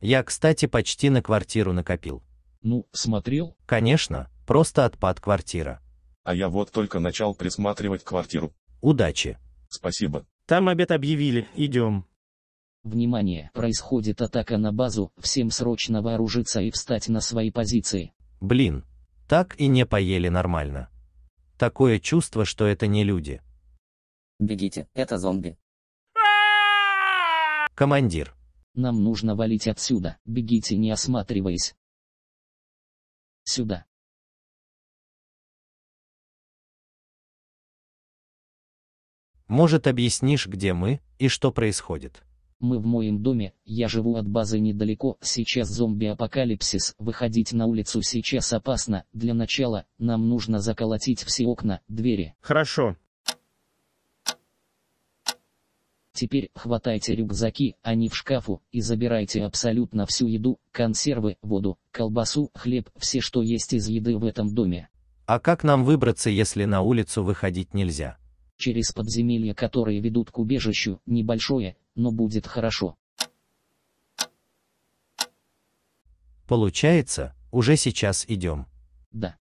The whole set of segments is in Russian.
Я, кстати, почти на квартиру накопил. Ну, смотрел? Конечно, просто отпад квартира. А я вот только начал присматривать квартиру. Удачи. Спасибо. Там обед объявили, идем. Внимание, происходит атака на базу, всем срочно вооружиться и встать на свои позиции. Блин, так и не поели нормально. Такое чувство, что это не люди. Бегите, это зомби. Командир, нам нужно валить отсюда, бегите не осматриваясь. Сюда. Может объяснишь, где мы, и что происходит? Мы в моем доме, я живу от базы недалеко, сейчас зомби-апокалипсис, выходить на улицу сейчас опасно, для начала, нам нужно заколотить все окна, двери. Хорошо, Теперь хватайте рюкзаки, а не в шкафу, и забирайте абсолютно всю еду, консервы, воду, колбасу, хлеб, все что есть из еды в этом доме. А как нам выбраться, если на улицу выходить нельзя? Через подземелья, которые ведут к убежищу, небольшое, но будет хорошо. Получается, уже сейчас идем. Да.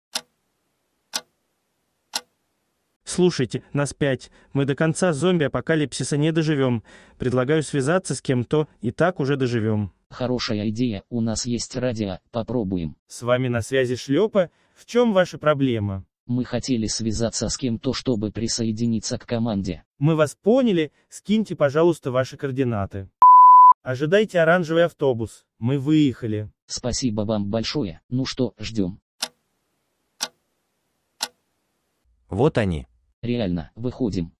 «Слушайте, нас пять. Мы до конца зомби-апокалипсиса не доживем. Предлагаю связаться с кем-то, и так уже доживем». Хорошая идея, у нас есть радио, попробуем. С вами на связи Шлепа, в чем ваша проблема? Мы хотели связаться с кем-то, чтобы присоединиться к команде. Мы вас поняли, скиньте, пожалуйста, ваши координаты. Ожидайте оранжевый автобус, мы выехали. Спасибо вам большое, ну что, ждем. Вот они. Реально, выходим.